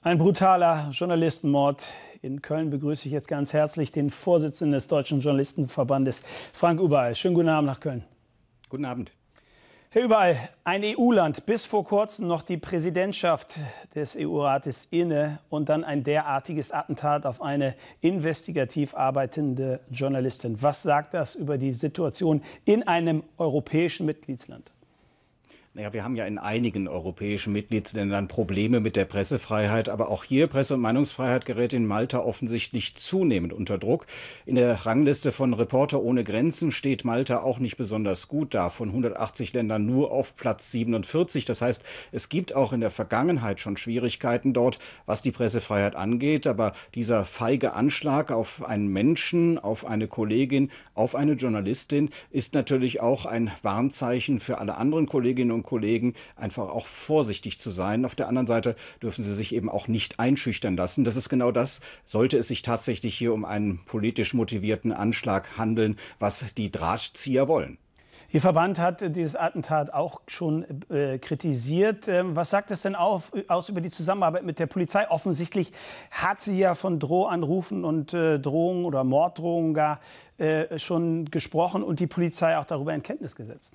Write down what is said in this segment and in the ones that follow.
Ein brutaler Journalistenmord. In Köln begrüße ich jetzt ganz herzlich den Vorsitzenden des Deutschen Journalistenverbandes, Frank Überall. Schönen guten Abend nach Köln. Guten Abend. Herr Überall, ein EU-Land, bis vor kurzem noch die Präsidentschaft des EU-Rates inne und dann ein derartiges Attentat auf eine investigativ arbeitende Journalistin. Was sagt das über die Situation in einem europäischen Mitgliedsland? Naja, wir haben ja in einigen europäischen Mitgliedsländern Probleme mit der Pressefreiheit, aber auch hier Presse- und Meinungsfreiheit gerät in Malta offensichtlich zunehmend unter Druck. In der Rangliste von Reporter ohne Grenzen steht Malta auch nicht besonders gut da, von 180 Ländern nur auf Platz 47. Das heißt, es gibt auch in der Vergangenheit schon Schwierigkeiten dort, was die Pressefreiheit angeht, aber dieser feige Anschlag auf einen Menschen, auf eine Kollegin, auf eine Journalistin ist natürlich auch ein Warnzeichen für alle anderen Kolleginnen und Kollegen einfach auch vorsichtig zu sein. Auf der anderen Seite dürfen sie sich eben auch nicht einschüchtern lassen. Das ist genau das, sollte es sich tatsächlich hier um einen politisch motivierten Anschlag handeln, was die Drahtzieher wollen. Ihr Verband hat dieses Attentat auch schon äh, kritisiert. Ähm, was sagt es denn auf, aus über die Zusammenarbeit mit der Polizei? Offensichtlich hat sie ja von Drohanrufen und äh, Drohungen oder Morddrohungen gar äh, schon gesprochen und die Polizei auch darüber in Kenntnis gesetzt.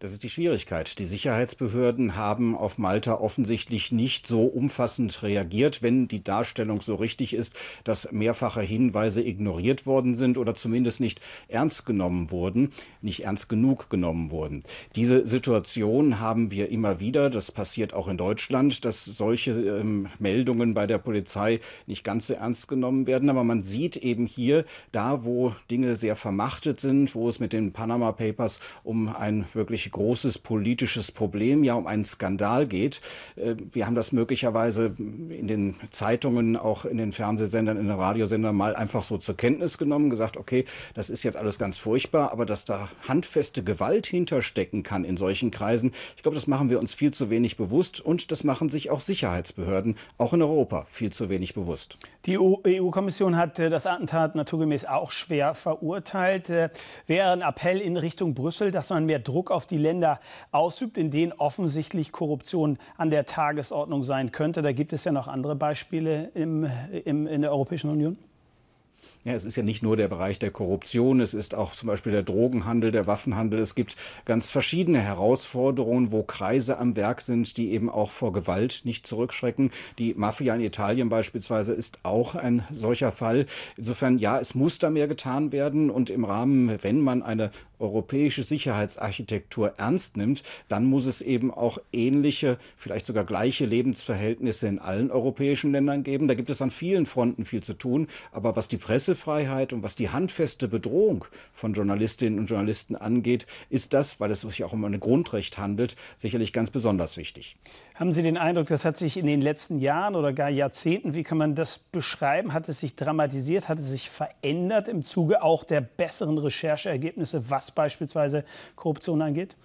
Das ist die Schwierigkeit. Die Sicherheitsbehörden haben auf Malta offensichtlich nicht so umfassend reagiert, wenn die Darstellung so richtig ist, dass mehrfache Hinweise ignoriert worden sind oder zumindest nicht ernst genommen wurden, nicht ernst genug genommen wurden. Diese Situation haben wir immer wieder. Das passiert auch in Deutschland, dass solche ähm, Meldungen bei der Polizei nicht ganz so ernst genommen werden. Aber man sieht eben hier, da wo Dinge sehr vermachtet sind, wo es mit den Panama Papers um ein wirklich wirklich großes politisches Problem, ja um einen Skandal geht. Äh, wir haben das möglicherweise in den Zeitungen, auch in den Fernsehsendern, in den Radiosendern mal einfach so zur Kenntnis genommen, gesagt, okay, das ist jetzt alles ganz furchtbar, aber dass da handfeste Gewalt hinterstecken kann in solchen Kreisen, ich glaube, das machen wir uns viel zu wenig bewusst und das machen sich auch Sicherheitsbehörden, auch in Europa, viel zu wenig bewusst. Die EU-Kommission hat äh, das Attentat naturgemäß auch schwer verurteilt. Äh, wäre ein Appell in Richtung Brüssel, dass man mehr Druck auf die die Länder ausübt, in denen offensichtlich Korruption an der Tagesordnung sein könnte. Da gibt es ja noch andere Beispiele im, im, in der Europäischen Union. Ja, es ist ja nicht nur der Bereich der Korruption, es ist auch zum Beispiel der Drogenhandel, der Waffenhandel. Es gibt ganz verschiedene Herausforderungen, wo Kreise am Werk sind, die eben auch vor Gewalt nicht zurückschrecken. Die Mafia in Italien beispielsweise ist auch ein solcher Fall. Insofern, ja, es muss da mehr getan werden und im Rahmen, wenn man eine europäische Sicherheitsarchitektur ernst nimmt, dann muss es eben auch ähnliche, vielleicht sogar gleiche Lebensverhältnisse in allen europäischen Ländern geben. Da gibt es an vielen Fronten viel zu tun. Aber was die Pressefreiheit und was die handfeste Bedrohung von Journalistinnen und Journalisten angeht, ist das, weil es sich auch um ein Grundrecht handelt, sicherlich ganz besonders wichtig. Haben Sie den Eindruck, das hat sich in den letzten Jahren oder gar Jahrzehnten, wie kann man das beschreiben, hat es sich dramatisiert, hat es sich verändert im Zuge auch der besseren Rechercheergebnisse, was was beispielsweise Korruption angeht?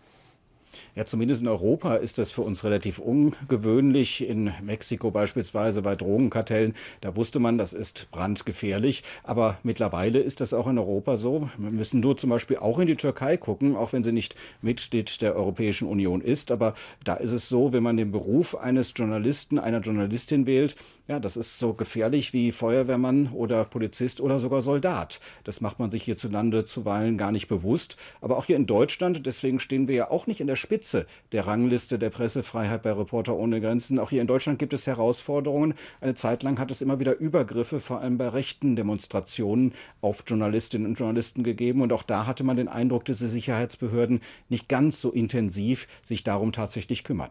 Ja, zumindest in Europa ist das für uns relativ ungewöhnlich. In Mexiko beispielsweise bei Drogenkartellen, da wusste man, das ist brandgefährlich. Aber mittlerweile ist das auch in Europa so. Wir müssen nur zum Beispiel auch in die Türkei gucken, auch wenn sie nicht Mitglied der Europäischen Union ist. Aber da ist es so, wenn man den Beruf eines Journalisten, einer Journalistin wählt, ja, das ist so gefährlich wie Feuerwehrmann oder Polizist oder sogar Soldat. Das macht man sich hierzulande zuweilen gar nicht bewusst. Aber auch hier in Deutschland, deswegen stehen wir ja auch nicht in der Spitze der Rangliste der Pressefreiheit bei Reporter ohne Grenzen. Auch hier in Deutschland gibt es Herausforderungen. Eine Zeit lang hat es immer wieder Übergriffe, vor allem bei rechten Demonstrationen, auf Journalistinnen und Journalisten gegeben. Und auch da hatte man den Eindruck, dass die Sicherheitsbehörden nicht ganz so intensiv sich darum tatsächlich kümmern.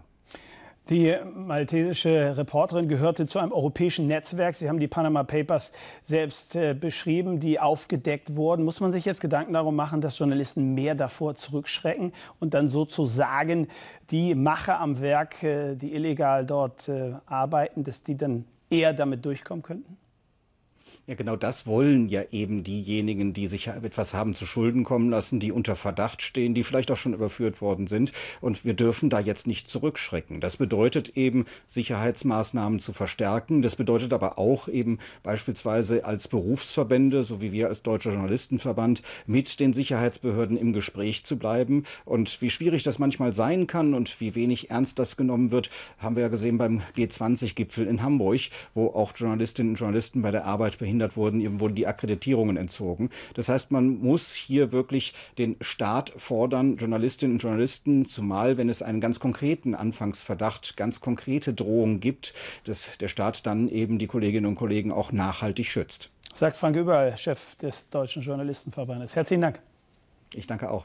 Die maltesische Reporterin gehörte zu einem europäischen Netzwerk. Sie haben die Panama Papers selbst äh, beschrieben, die aufgedeckt wurden. Muss man sich jetzt Gedanken darum machen, dass Journalisten mehr davor zurückschrecken und dann sozusagen die Macher am Werk, äh, die illegal dort äh, arbeiten, dass die dann eher damit durchkommen könnten? Ja, genau das wollen ja eben diejenigen, die sich etwas haben zu Schulden kommen lassen, die unter Verdacht stehen, die vielleicht auch schon überführt worden sind. Und wir dürfen da jetzt nicht zurückschrecken. Das bedeutet eben, Sicherheitsmaßnahmen zu verstärken. Das bedeutet aber auch eben beispielsweise als Berufsverbände, so wie wir als Deutscher Journalistenverband, mit den Sicherheitsbehörden im Gespräch zu bleiben. Und wie schwierig das manchmal sein kann und wie wenig ernst das genommen wird, haben wir ja gesehen beim G20-Gipfel in Hamburg, wo auch Journalistinnen und Journalisten bei der Arbeit behindert wurden, ihnen wurden die Akkreditierungen entzogen. Das heißt, man muss hier wirklich den Staat fordern, Journalistinnen und Journalisten, zumal wenn es einen ganz konkreten Anfangsverdacht, ganz konkrete Drohungen gibt, dass der Staat dann eben die Kolleginnen und Kollegen auch nachhaltig schützt. Sagt Frank Überall, Chef des Deutschen Journalistenverbandes. Herzlichen Dank. Ich danke auch.